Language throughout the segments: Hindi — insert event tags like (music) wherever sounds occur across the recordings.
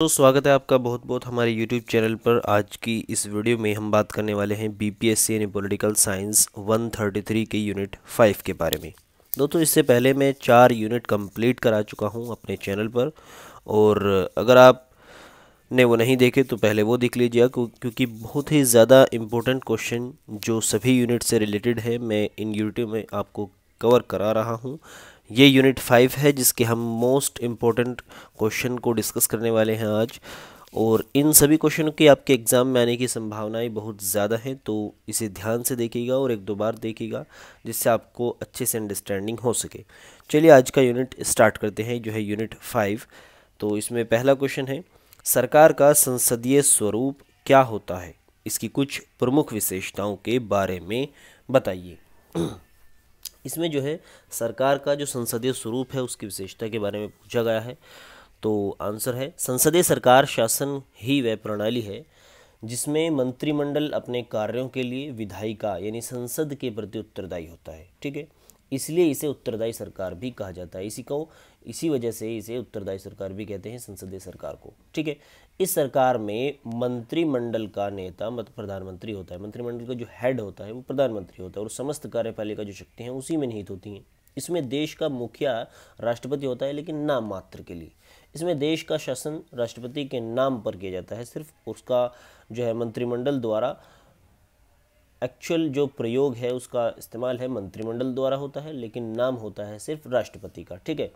तो स्वागत है आपका बहुत बहुत हमारे YouTube चैनल पर आज की इस वीडियो में हम बात करने वाले हैं बी पी एस सी यानी पोलिटिकल साइंस 133 के यूनिट 5 के बारे में दोस्तों इससे पहले मैं चार यूनिट कंप्लीट करा चुका हूं अपने चैनल पर और अगर आप ने वो नहीं देखे तो पहले वो देख लीजिए क्योंकि बहुत ही ज़्यादा इम्पोर्टेंट क्वेश्चन जो सभी यूनिट से रिलेटेड है मैं इन यूनिटों में आपको कवर करा रहा हूँ ये यूनिट फाइव है जिसके हम मोस्ट इम्पोर्टेंट क्वेश्चन को डिस्कस करने वाले हैं आज और इन सभी क्वेश्चन के आपके एग्ज़ाम में आने की संभावनाएं बहुत ज़्यादा हैं तो इसे ध्यान से देखिएगा और एक दो बार देखिएगा जिससे आपको अच्छे से अंडरस्टैंडिंग हो सके चलिए आज का यूनिट स्टार्ट करते हैं जो है यूनिट फाइव तो इसमें पहला क्वेश्चन है सरकार का संसदीय स्वरूप क्या होता है इसकी कुछ प्रमुख विशेषताओं के बारे में बताइए (clears throat) इसमें जो है सरकार का जो संसदीय स्वरूप है उसकी विशेषता के बारे में पूछा गया है तो आंसर है संसदीय सरकार शासन ही वह प्रणाली है जिसमें मंत्रिमंडल अपने कार्यों के लिए विधायिका यानी संसद के प्रति उत्तरदायी होता है ठीक है इसलिए इसे उत्तरदायी सरकार भी कहा जाता है इसी को इसी वजह से इसे उत्तरदायी सरकार भी कहते हैं संसदीय सरकार को ठीक है इस सरकार में मंत्रिमंडल का नेता मत प्रधानमंत्री होता है मंत्रिमंडल का जो हेड होता है वो प्रधानमंत्री होता है और समस्त कार्यपालिका जो शक्ति हैं उसी में निहित होती हैं इसमें देश का मुखिया राष्ट्रपति होता है लेकिन नाम मात्र के लिए इसमें देश का शासन राष्ट्रपति के नाम पर किया जाता है सिर्फ उसका जो है मंत्रिमंडल द्वारा एक्चुअल जो प्रयोग है उसका इस्तेमाल है मंत्रिमंडल द्वारा होता है लेकिन नाम होता है सिर्फ राष्ट्रपति का ठीक है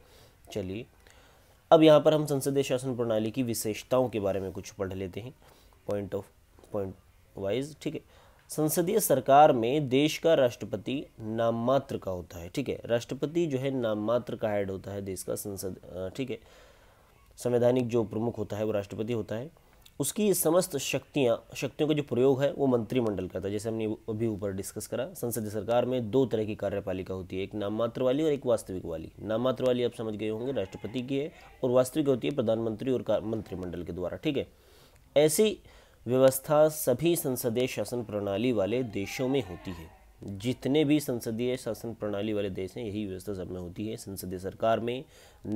चलिए अब यहाँ पर हम संसदीय शासन प्रणाली की विशेषताओं के बारे में कुछ पढ़ लेते हैं पॉइंट ऑफ पॉइंट वाइज ठीक है संसदीय सरकार में देश का राष्ट्रपति नाम मात्र का होता है ठीक है राष्ट्रपति जो है नाम मात्र का हेड होता है देश का संसद ठीक है संवैधानिक जो प्रमुख होता है वो राष्ट्रपति होता है उसकी समस्त शक्तियाँ शक्तियों का जो प्रयोग है वो मंत्रिमंडल करता है जैसे हमने अभी ऊपर डिस्कस करा संसदीय सरकार में दो तरह की कार्यपालिका होती है एक नाममात्र वाली और एक वास्तविक वाली नाममात्र वाली आप समझ गए होंगे राष्ट्रपति की है और वास्तविक होती है प्रधानमंत्री और मंत्रिमंडल के द्वारा ठीक है ऐसी व्यवस्था सभी संसदीय शासन प्रणाली वाले देशों में होती है जितने भी संसदीय शासन प्रणाली वाले देश हैं यही व्यवस्था सब में होती है संसदीय सरकार में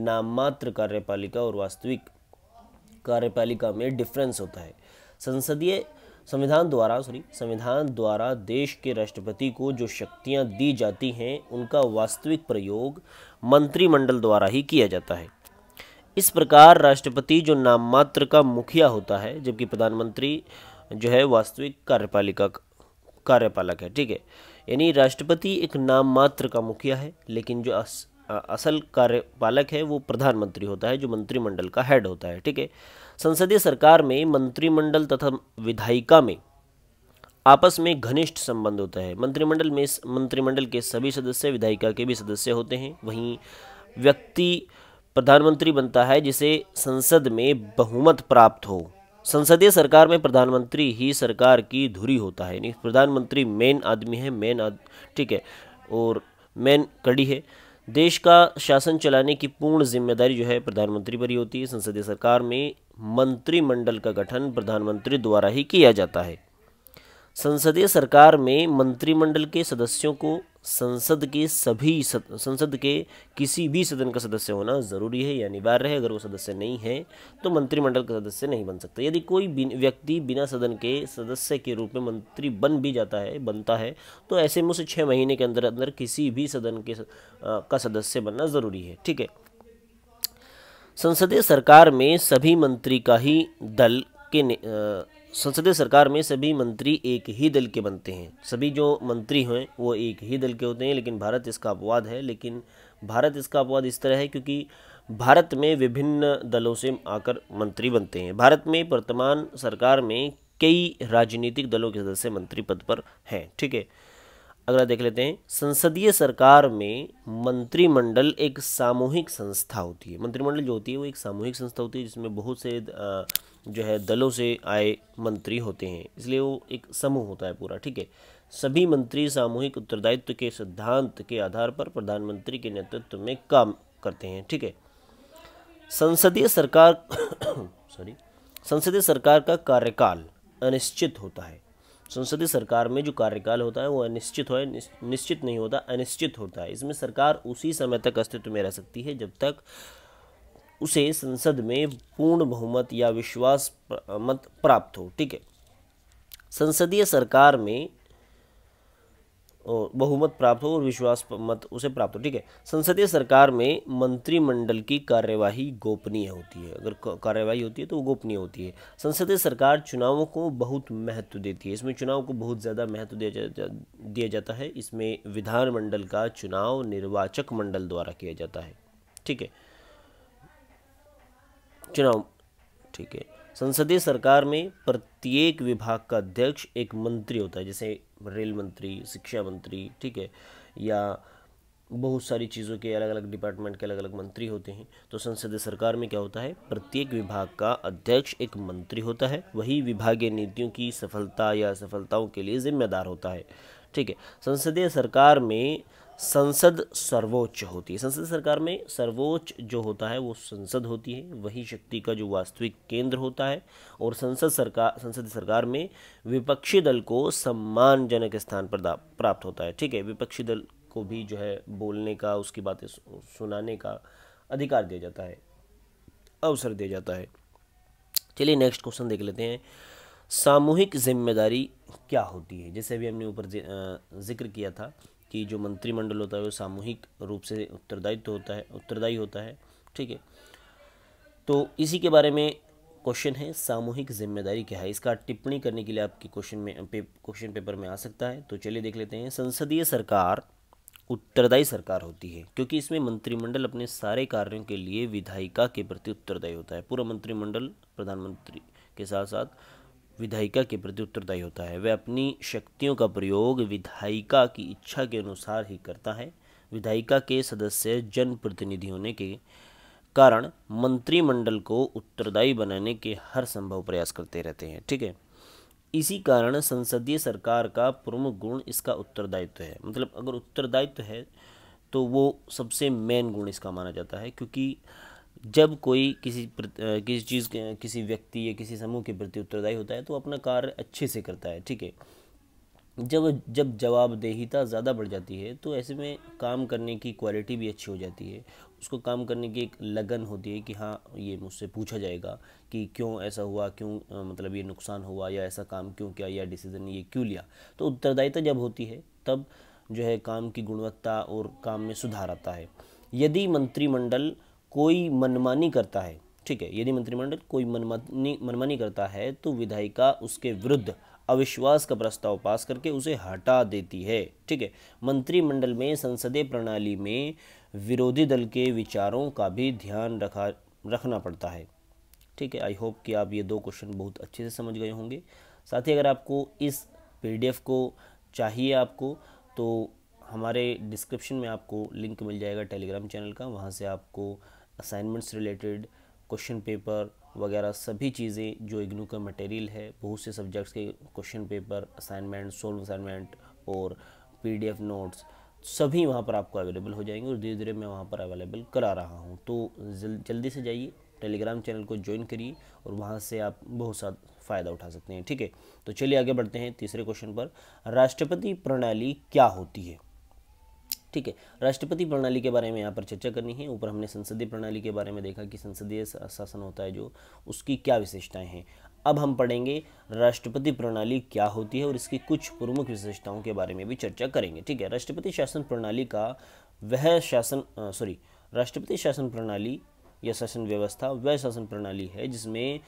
नाममात्र कार्यपालिका और वास्तविक कार्यपालिका में डिफरेंस होता है संसदीय संविधान द्वारा सॉरी संविधान द्वारा देश के राष्ट्रपति को जो शक्तियां दी जाती हैं उनका वास्तविक प्रयोग मंत्रिमंडल द्वारा ही किया जाता है इस प्रकार राष्ट्रपति जो नाममात्र का मुखिया होता है जबकि प्रधानमंत्री जो है वास्तविक कार्यपालिका कार्यपालक है ठीक है यानी राष्ट्रपति एक नाम मात्र का मुखिया है लेकिन जो असल कार्यपालक है वो प्रधानमंत्री होता है जो मंत्रिमंडल का हेड होता है ठीक है संसदीय सरकार में मंत्रिमंडल तथा विधायिका में आपस में घनिष्ठ संबंध होता है मंत्रिमंडल में मंत्रिमंडल के सभी सदस्य विधायिका के भी सदस्य होते हैं वहीं व्यक्ति प्रधानमंत्री बनता है जिसे संसद में बहुमत प्राप्त हो संसदीय सरकार में प्रधानमंत्री ही सरकार की धुरी होता है यानी प्रधानमंत्री मेन आदमी है मेन ठीक है और मेन कड़ी है देश का शासन चलाने की पूर्ण जिम्मेदारी जो है प्रधानमंत्री पर ही होती है संसदीय सरकार में मंत्रिमंडल का गठन प्रधानमंत्री द्वारा ही किया जाता है संसदीय सरकार में मंत्रिमंडल के सदस्यों को संसद के सभी सद, संसद के किसी भी सदन का सदस्य होना ज़रूरी है या अनिवार्य है अगर वो सदस्य नहीं है तो मंत्रिमंडल का सदस्य नहीं बन सकता यदि कोई बिन, व्यक्ति बिना सदन के सदस्य के रूप में मंत्री बन भी जाता है बनता है तो ऐसे में उसे छः महीने के अंदर अंदर किसी भी सदन के आ, का सदस्य बनना ज़रूरी है ठीक है संसदीय सरकार में सभी मंत्री का ही दल के संसदीय सरकार में सभी मंत्री एक ही दल के बनते हैं सभी जो मंत्री हैं वो एक ही दल के होते हैं लेकिन भारत इसका अपवाद है लेकिन भारत इसका अपवाद इस तरह है क्योंकि भारत में विभिन्न दलों से आकर मंत्री बनते हैं भारत में वर्तमान सरकार में कई राजनीतिक दलों के सदस्य मंत्री पद पर हैं ठीक है अगला देख लेते हैं संसदीय सरकार में मंत्रिमंडल एक सामूहिक संस्था होती है मंत्रिमंडल जो होती है वो एक सामूहिक संस्था होती है जिसमें बहुत से जो है दलों से आए मंत्री होते हैं इसलिए वो एक समूह होता है पूरा ठीक है सभी मंत्री सामूहिक उत्तरदायित्व के सिद्धांत के आधार पर प्रधानमंत्री के नेतृत्व में काम करते हैं ठीक है संसदीय सरकार सॉरी (coughs) संसदीय सरकार का कार्यकाल अनिश्चित होता है संसदीय सरकार में जो कार्यकाल होता है वो अनिश्चित हो निश्चित नहीं होता अनिश्चित होता है इसमें सरकार उसी समय तक अस्तित्व में रह सकती है जब तक उसे संसद में पूर्ण बहुमत या विश्वास मत प्राप्त हो ठीक है संसदीय सरकार में बहुमत प्राप्त हो और विश्वास मत उसे प्राप्त हो ठीक है संसदीय सरकार में मंत्रिमंडल की कार्यवाही गोपनीय होती है अगर कार्यवाही होती है तो वो गोपनीय होती है संसदीय सरकार चुनावों को बहुत महत्व देती है इसमें चुनाव को बहुत ज़्यादा महत्व दिया जा, जा, दिया जाता है इसमें विधानमंडल का चुनाव निर्वाचक मंडल द्वारा किया जाता है ठीक है चुनाव ठीक है संसदीय सरकार में प्रत्येक विभाग का अध्यक्ष एक मंत्री होता है जैसे रेल मंत्री शिक्षा मंत्री ठीक है या बहुत सारी चीज़ों के अलग अलग डिपार्टमेंट के अलग अलग मंत्री होते हैं तो संसदीय सरकार में क्या होता है प्रत्येक विभाग का अध्यक्ष एक मंत्री होता है वही विभागीय नीतियों की सफलता या सफलताओं के लिए जिम्मेदार होता है ठीक है संसदीय सरकार में संसद सर्वोच्च होती है संसद सरकार में सर्वोच्च जो होता है वो संसद होती है वही शक्ति का जो वास्तविक केंद्र होता है और संसद सरकार संसद सरकार में विपक्षी दल को सम्मानजनक स्थान पर प्राप्त होता है ठीक है विपक्षी दल को भी जो है बोलने का उसकी बातें सुनाने का अधिकार दिया जाता है अवसर दिया जाता है चलिए नेक्स्ट क्वेश्चन देख लेते हैं सामूहिक जिम्मेदारी क्या होती है जैसे अभी हमने ऊपर जिक्र किया था कि जो मंत्रिमंडल होता है वो सामूहिक रूप से उत्तरदायित्व होता है उत्तरदायी होता है ठीक है तो इसी के बारे में क्वेश्चन है सामूहिक जिम्मेदारी क्या है इसका टिप्पणी करने के लिए आपके क्वेश्चन में पे, क्वेश्चन पेपर में आ सकता है तो चलिए देख लेते हैं संसदीय सरकार उत्तरदायी सरकार होती है क्योंकि इसमें मंत्रिमंडल अपने सारे कार्यों के लिए विधायिका के प्रति उत्तरदायी होता है पूरा मंत्रिमंडल प्रधानमंत्री के साथ साथ विधायिका के प्रति उत्तरदायी होता है वह अपनी शक्तियों का प्रयोग विधायिका की इच्छा के अनुसार ही करता है विधायिका के सदस्य जनप्रतिनिधि होने के कारण मंत्रिमंडल को उत्तरदायी बनाने के हर संभव प्रयास करते रहते हैं ठीक है इसी कारण संसदीय सरकार का प्रमुख गुण इसका उत्तरदायित्व है मतलब अगर उत्तरदायित्व है तो वो सबसे मेन गुण इसका माना जाता है क्योंकि जब कोई किसी किसी चीज़ किसी व्यक्ति या किसी समूह के प्रति उत्तरदायी होता है तो अपना कार्य अच्छे से करता है ठीक है जब जब जवाबदेहिता ज़्यादा बढ़ जाती है तो ऐसे में काम करने की क्वालिटी भी अच्छी हो जाती है उसको काम करने की एक लगन होती है कि हाँ ये मुझसे पूछा जाएगा कि क्यों ऐसा हुआ क्यों मतलब ये नुकसान हुआ या ऐसा काम क्यों किया या डिसीज़न ये क्यों लिया तो उत्तरदायिता जब होती है तब जो है काम की गुणवत्ता और काम में सुधार आता है यदि मंत्रिमंडल कोई मनमानी करता है ठीक है यदि मंत्रिमंडल कोई मनमानी मनमानी करता है तो विधायिका उसके विरुद्ध अविश्वास का प्रस्ताव पास करके उसे हटा देती है ठीक है मंत्रिमंडल में संसदीय प्रणाली में विरोधी दल के विचारों का भी ध्यान रखा रखना पड़ता है ठीक है आई होप कि आप ये दो क्वेश्चन बहुत अच्छे से समझ गए होंगे साथ ही अगर आपको इस पीडीएफ को चाहिए आपको तो हमारे डिस्क्रिप्शन में आपको लिंक मिल जाएगा टेलीग्राम चैनल का वहाँ से आपको असाइनमेंट्स रिलेटेड क्वेश्चन पेपर वगैरह सभी चीज़ें जो इग्नू का मटेरियल है बहुत से सब्जेक्ट्स के question paper assignment solve assignment और पीडीएफ नोट्स सभी वहाँ पर आपको अवेलेबल हो जाएंगे और धीरे धीरे मैं वहाँ पर अवेलेबल करा रहा हूँ तो जल, जल्दी से जाइए टेलीग्राम चैनल को ज्वाइन करिए और वहाँ से आप बहुत सा फ़ायदा उठा सकते हैं ठीक है तो चलिए आगे बढ़ते हैं तीसरे क्वेश्चन पर राष्ट्रपति प्रणाली क्या होती है ठीक है राष्ट्रपति प्रणाली के बारे में यहाँ पर चर्चा करनी है ऊपर हमने संसदीय प्रणाली के बारे में देखा कि संसदीय शासन होता है जो उसकी क्या विशेषताएं हैं अब हम पढ़ेंगे राष्ट्रपति प्रणाली क्या होती है और इसकी कुछ प्रमुख विशेषताओं के बारे में भी चर्चा करेंगे ठीक है राष्ट्रपति शासन प्रणाली का वह शासन सॉरी राष्ट्रपति शासन प्रणाली या शासन व्यवस्था वह शासन प्रणाली है जिसमें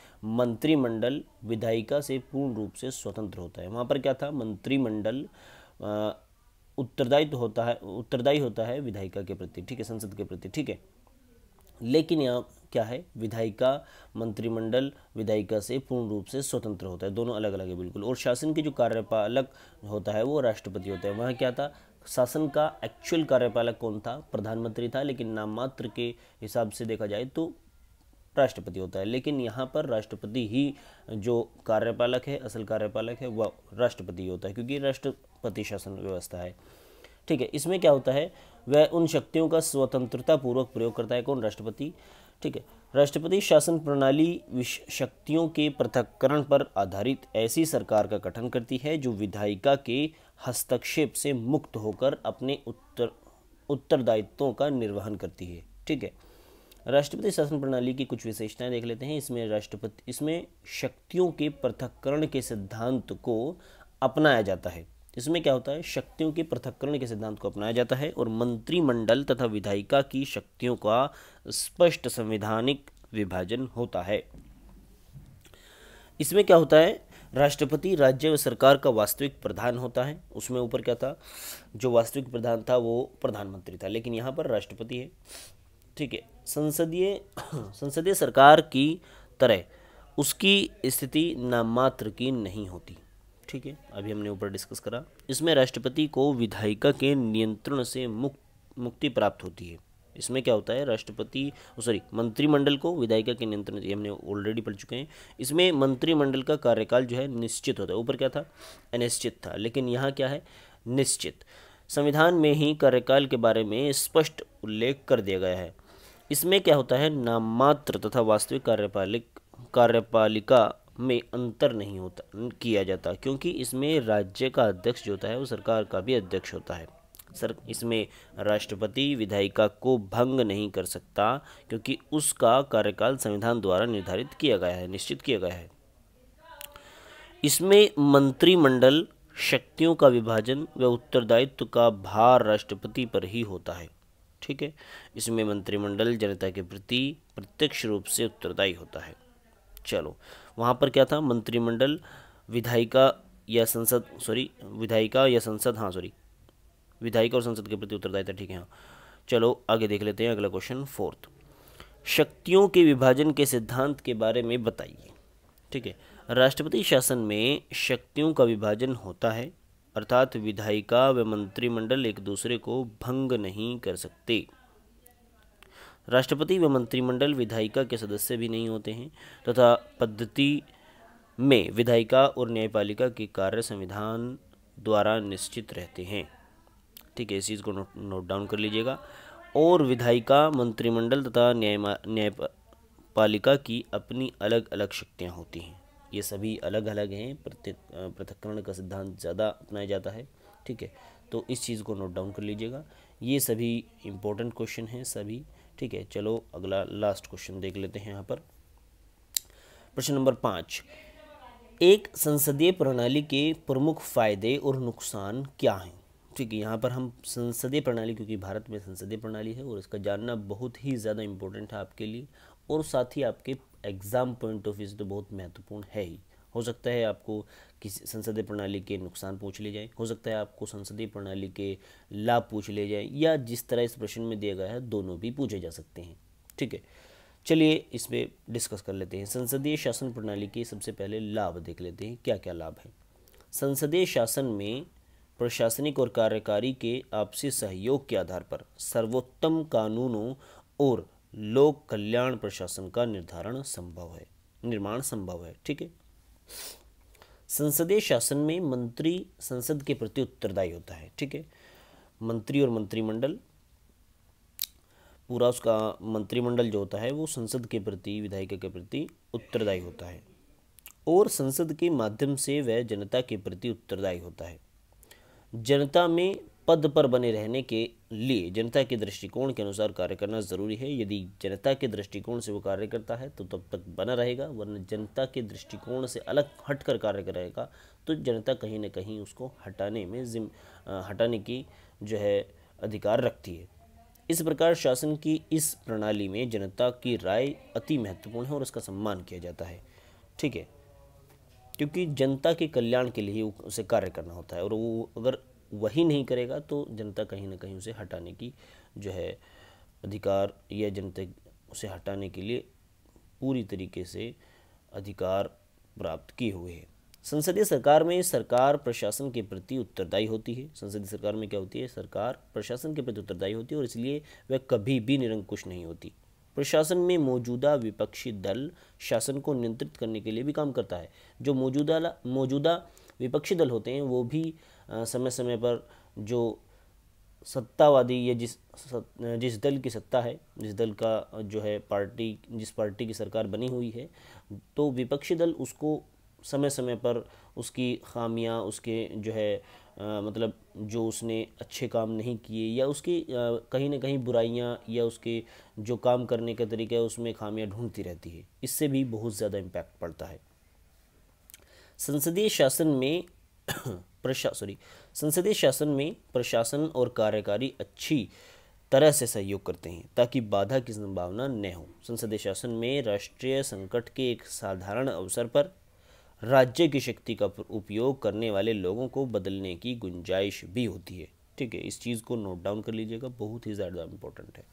मंत्रिमंडल विधायिका से पूर्ण रूप से स्वतंत्र होता है वहाँ पर क्या था मंत्रिमंडल उत्तरदायित्व होता है उत्तरदायी होता है विधायिका के प्रति ठीक है संसद के प्रति ठीक है लेकिन यहाँ क्या है विधायिका मंत्रिमंडल विधायिका से पूर्ण रूप से स्वतंत्र होता है दोनों अलग अलग है बिल्कुल और शासन के जो कार्यपालक होता है वो राष्ट्रपति होता है वहाँ क्या था शासन का एक्चुअल कार्यपालक कौन था प्रधानमंत्री था लेकिन नाम मात्र के हिसाब से देखा जाए तो राष्ट्रपति होता है लेकिन यहाँ पर राष्ट्रपति ही जो कार्यपालक है असल कार्यपालक है वह राष्ट्रपति होता है क्योंकि राष्ट्रपति शासन व्यवस्था है ठीक है इसमें क्या होता है वह उन शक्तियों का स्वतंत्रता पूर्वक प्रयोग करता है कौन राष्ट्रपति ठीक है राष्ट्रपति शासन प्रणाली शक्तियों के पृथककरण पर आधारित ऐसी सरकार का गठन करती है जो विधायिका के हस्तक्षेप से मुक्त होकर अपने उत्तर उत्तरदायित्वों का निर्वहन करती है ठीक है राष्ट्रपति शासन प्रणाली की कुछ विशेषताएं देख लेते हैं इसमें राष्ट्रपति इसमें शक्तियों के पृथककरण के सिद्धांत को अपनाया जाता है इसमें क्या होता है शक्तियों के पृथककरण के सिद्धांत को अपनाया जाता है और मंत्रिमंडल तथा विधायिका की शक्तियों का स्पष्ट संवैधानिक विभाजन होता है इसमें क्या होता है राष्ट्रपति राज्य व सरकार का वास्तविक प्रधान होता है उसमें ऊपर क्या था जो वास्तविक प्रधान था वो प्रधानमंत्री था लेकिन यहाँ पर राष्ट्रपति है ठीक है संसदीय संसदीय सरकार की तरह उसकी स्थिति नामात्र की नहीं होती ठीक है अभी हमने ऊपर डिस्कस करा इसमें राष्ट्रपति को विधायिका के नियंत्रण से मुक्त मुक्ति प्राप्त होती है इसमें क्या होता है राष्ट्रपति सॉरी मंत्रिमंडल को विधायिका के नियंत्रण ये हमने ऑलरेडी पढ़ चुके हैं इसमें मंत्रिमंडल का कार्यकाल जो है निश्चित होता है ऊपर क्या था अनिश्चित था लेकिन यहाँ क्या है निश्चित संविधान में ही कार्यकाल के बारे में स्पष्ट उल्लेख कर दिया गया है इसमें क्या होता है नाममात्र तथा वास्तविक कार्यपालिक कार्यपालिका में अंतर नहीं होता किया जाता क्योंकि इसमें राज्य का अध्यक्ष जो होता है वो सरकार का भी अध्यक्ष होता है सर इसमें राष्ट्रपति विधायिका को भंग नहीं कर सकता क्योंकि उसका कार्यकाल संविधान द्वारा निर्धारित किया गया है निश्चित किया गया है इसमें मंत्रिमंडल शक्तियों का विभाजन व उत्तरदायित्व का भार राष्ट्रपति पर ही होता है ठीक है इसमें मंत्रिमंडल जनता के प्रति प्रत्यक्ष रूप से उत्तरदायी होता है चलो वहाँ पर क्या था मंत्रिमंडल विधायिका या संसद सॉरी विधायिका या संसद हाँ सॉरी विधायिका और संसद के प्रति उत्तरदायी था ठीक है हाँ चलो आगे देख लेते हैं अगला क्वेश्चन फोर्थ शक्तियों के विभाजन के सिद्धांत के बारे में बताइए ठीक है राष्ट्रपति शासन में शक्तियों का विभाजन होता है अर्थात विधायिका व मंत्रिमंडल एक दूसरे को भंग नहीं कर सकते राष्ट्रपति व मंत्रिमंडल विधायिका के सदस्य भी नहीं होते हैं तथा पद्धति में विधायिका और न्यायपालिका के कार्य संविधान द्वारा निश्चित रहते हैं ठीक है इस चीज़ को नोट नोट डाउन कर लीजिएगा और विधायिका मंत्रिमंडल तथा न्याय न्यायपालिका की अपनी अलग अलग शक्तियाँ होती हैं ये सभी अलग अलग हैं पृथककरण का सिद्धांत ज़्यादा अपनाया जाता है ठीक है तो इस चीज़ को नोट डाउन कर लीजिएगा ये सभी इम्पोर्टेंट क्वेश्चन हैं सभी ठीक है चलो अगला लास्ट क्वेश्चन देख लेते हैं यहाँ पर प्रश्न नंबर पाँच एक संसदीय प्रणाली के प्रमुख फ़ायदे और नुकसान क्या हैं ठीक है यहाँ पर हम संसदीय प्रणाली क्योंकि भारत में संसदीय प्रणाली है और इसका जानना बहुत ही ज़्यादा इम्पोर्टेंट है आपके लिए और साथ ही आपके एग्ज़ाम पॉइंट ऑफ व्यू से तो बहुत महत्वपूर्ण है ही हो सकता है आपको किसी संसदीय प्रणाली के नुकसान पूछ ले जाए हो सकता है आपको संसदीय प्रणाली के लाभ पूछ लिए जाए या जिस तरह इस प्रश्न में दिया गया है दोनों भी पूछे जा सकते हैं ठीक है चलिए इस पर डिस्कस कर लेते हैं संसदीय शासन प्रणाली के सबसे पहले लाभ देख लेते हैं क्या क्या लाभ है संसदीय शासन में प्रशासनिक और कार्यकारी के आपसी सहयोग के आधार पर सर्वोत्तम कानूनों और लोक कल्याण प्रशासन का निर्धारण संभव है निर्माण संभव है ठीक है संसदीय शासन में मंत्री संसद के प्रति उत्तरदायी होता है ठीक है मंत्री और मंत्रिमंडल पूरा उसका मंत्रिमंडल जो होता है वो संसद के प्रति विधायिका के प्रति उत्तरदायी होता है और संसद के माध्यम से वह जनता के प्रति उत्तरदायी होता है जनता में पद पर बने रहने के लिए जनता के दृष्टिकोण के अनुसार कार्य करना ज़रूरी है यदि जनता के दृष्टिकोण से वो कार्य करता है तो तब तक बना रहेगा वरना जनता के दृष्टिकोण से अलग हट कर कार्य करेगा तो जनता कहीं ना कहीं उसको हटाने में जिम हटाने की जो है अधिकार रखती है इस प्रकार शासन की इस प्रणाली में जनता की राय अति महत्वपूर्ण है और उसका सम्मान किया जाता है ठीक है क्योंकि जनता के कल्याण के लिए उसे कार्य करना होता है और वो अगर वही नहीं करेगा तो जनता कहीं ना कहीं उसे हटाने की जो है अधिकार या जनता उसे हटाने के लिए पूरी तरीके से अधिकार प्राप्त किए हुए हैं संसदीय सरकार में सरकार प्रशासन के प्रति उत्तरदायी होती है संसदीय सरकार में क्या होती है सरकार प्रशासन के प्रति उत्तरदायी होती है और इसलिए वह कभी भी निरंकुश नहीं होती प्रशासन में मौजूदा विपक्षी दल शासन को नियंत्रित करने के लिए भी काम करता है जो मौजूदा मौजूदा विपक्षी दल होते हैं वो भी समय समय पर जो सत्तावादी या जिस जिस दल की सत्ता है जिस दल का जो है पार्टी जिस पार्टी की सरकार बनी हुई है तो विपक्षी दल उसको समय समय पर उसकी खामियां उसके जो है आ, मतलब जो उसने अच्छे काम नहीं किए या उसकी कहीं ना कहीं बुराइयाँ या उसके जो काम करने का तरीका है उसमें खामियाँ ढूंढती रहती है इससे भी बहुत ज़्यादा इम्पैक्ट पड़ता है संसदीय शासन में (coughs) प्रशा सॉरी संसदीय शासन में प्रशासन और कार्यकारी अच्छी तरह से सहयोग करते हैं ताकि बाधा की संभावना न हो संसदीय शासन में राष्ट्रीय संकट के एक साधारण अवसर पर राज्य की शक्ति का उपयोग करने वाले लोगों को बदलने की गुंजाइश भी होती है ठीक है इस चीज़ को नोट डाउन कर लीजिएगा बहुत ही ज़्यादा इम्पोर्टेंट है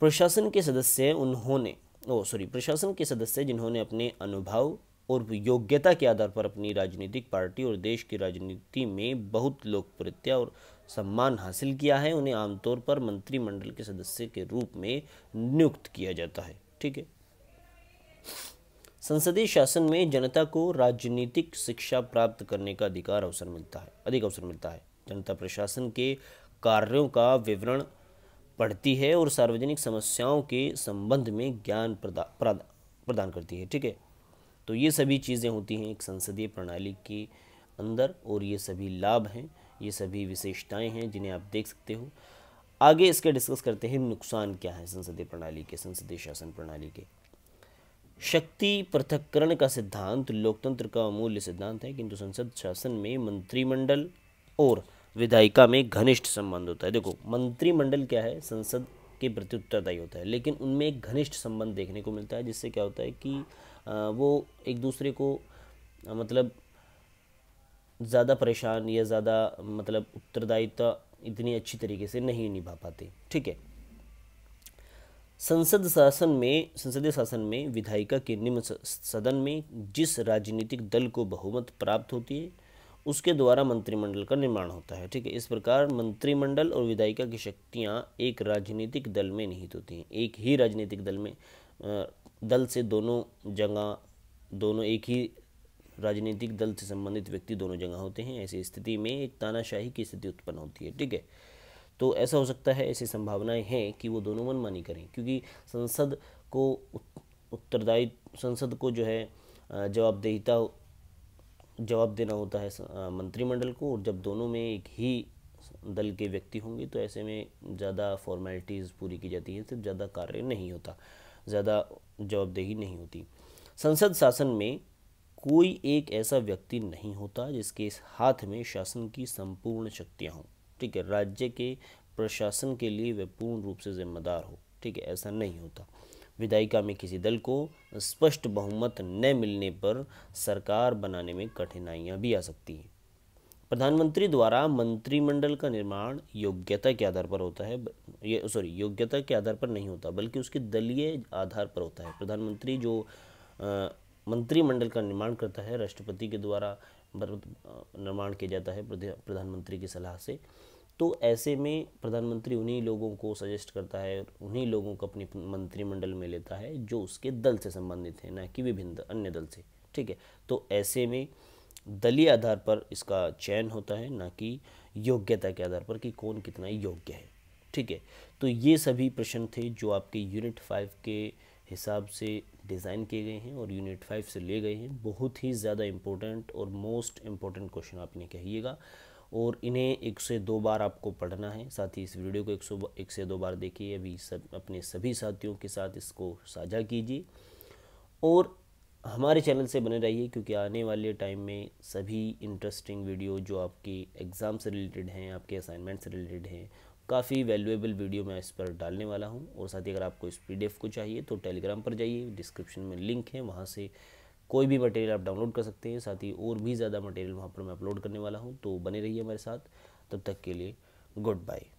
प्रशासन के सदस्य उन्होंने ओ सॉरी प्रशासन के सदस्य जिन्होंने अपने अनुभव और योग्यता के आधार पर अपनी राजनीतिक पार्टी और देश की राजनीति में बहुत लोकप्रियता और सम्मान हासिल किया है उन्हें आमतौर पर मंत्रिमंडल के सदस्य के रूप में नियुक्त किया जाता है ठीक है संसदीय शासन में जनता को राजनीतिक शिक्षा प्राप्त करने का अधिकार अवसर मिलता है अधिक अवसर मिलता है जनता प्रशासन के कार्यों का विवरण पढ़ती है और सार्वजनिक समस्याओं के संबंध में ज्ञान प्रदान प्रदान करती है ठीक है तो ये सभी चीज़ें होती हैं एक संसदीय प्रणाली के अंदर और ये सभी लाभ हैं ये सभी विशेषताएं हैं जिन्हें आप देख सकते हो आगे इसके डिस्कस करते हैं नुकसान क्या है संसदीय प्रणाली के संसदीय शासन प्रणाली के शक्ति पृथककरण का सिद्धांत लोकतंत्र का अमूल्य सिद्धांत है किंतु संसद शासन में मंत्रिमंडल और विधायिका में घनिष्ठ संबंध होता है देखो मंत्रिमंडल क्या है संसद के प्रति उत्तरदायी होता है लेकिन उनमें एक घनिष्ठ संबंध देखने को मिलता है जिससे क्या होता है कि वो एक दूसरे को मतलब ज़्यादा परेशान या ज़्यादा मतलब उत्तरदायित्व इतनी अच्छी तरीके से नहीं निभा पाते ठीक है संसद शासन में संसदीय शासन में विधायिका के निम्न सदन में जिस राजनीतिक दल को बहुमत प्राप्त होती है उसके द्वारा मंत्रिमंडल का निर्माण होता है ठीक है इस प्रकार मंत्रिमंडल और विधायिका की शक्तियाँ एक राजनीतिक दल में निहित होती हैं एक ही राजनीतिक दल में दल से दोनों जगह दोनों एक ही राजनीतिक दल से संबंधित व्यक्ति दोनों जगह होते हैं ऐसी स्थिति में एक तानाशाही की स्थिति उत्पन्न होती है ठीक है तो ऐसा हो सकता है ऐसी संभावनाएं हैं कि वो दोनों मनमानी करें क्योंकि संसद को उत्तरदायी संसद को जो है जवाबदेहिता जवाब देना होता है मंत्रिमंडल को और जब दोनों में एक ही दल के व्यक्ति होंगे तो ऐसे में ज़्यादा फॉर्मेलिटीज़ पूरी की जाती हैं सिर्फ ज़्यादा कार्य नहीं होता ज़्यादा जवाबदेही नहीं होती संसद शासन में कोई एक ऐसा व्यक्ति नहीं होता जिसके हाथ में शासन की संपूर्ण शक्तियाँ हों ठीक है राज्य के प्रशासन के लिए वह पूर्ण रूप से जिम्मेदार हो ठीक है ऐसा नहीं होता विधायिका में किसी दल को स्पष्ट बहुमत न मिलने पर सरकार बनाने में कठिनाइयां भी आ सकती हैं प्रधानमंत्री द्वारा मंत्रिमंडल का निर्माण योग्यता के आधार पर होता है ये सॉरी योग्यता के आधार पर नहीं होता बल्कि उसके दलीय आधार पर होता है प्रधानमंत्री जो मंत्रिमंडल का निर्माण करता है राष्ट्रपति के द्वारा निर्माण किया जाता है प्रधानमंत्री की सलाह से तो ऐसे में प्रधानमंत्री उन्हीं लोगों को सजेस्ट करता है उन्हीं लोगों को अपनी मंत्रिमंडल में लेता है जो उसके दल से संबंधित हैं ना कि विभिन्न अन्य दल से ठीक है तो ऐसे में दलीय आधार पर इसका चयन होता है ना कि योग्यता के आधार पर कि कौन कितना योग्य है ठीक है तो ये सभी प्रश्न थे जो आपके यूनिट फाइव के हिसाब से डिज़ाइन किए गए हैं और यूनिट फाइव से ले गए हैं बहुत ही ज़्यादा इम्पोर्टेंट और मोस्ट इम्पोर्टेंट क्वेश्चन आप इन्हें कहिएगा और इन्हें एक से दो बार आपको पढ़ना है साथ ही इस वीडियो को एक सौ एक से दो बार देखिए अभी सब अपने सभी साथियों के साथ इसको साझा कीजिए और हमारे चैनल से बने रहिए क्योंकि आने वाले टाइम में सभी इंटरेस्टिंग वीडियो जो आपके एग्ज़ाम से रिलेटेड हैं आपके असाइनमेंट से रिलेटेड हैं काफ़ी वैल्यूएबल वीडियो मैं इस पर डालने वाला हूँ और साथ ही अगर आपको इस पी को चाहिए तो टेलीग्राम पर जाइए डिस्क्रिप्शन में लिंक है वहाँ से कोई भी मटेरियल आप डाउनलोड कर सकते हैं साथ ही और भी ज़्यादा मटेरियल वहाँ पर मैं अपलोड करने वाला हूँ तो बने रहिए हमारे साथ तब तक के लिए गुड बाय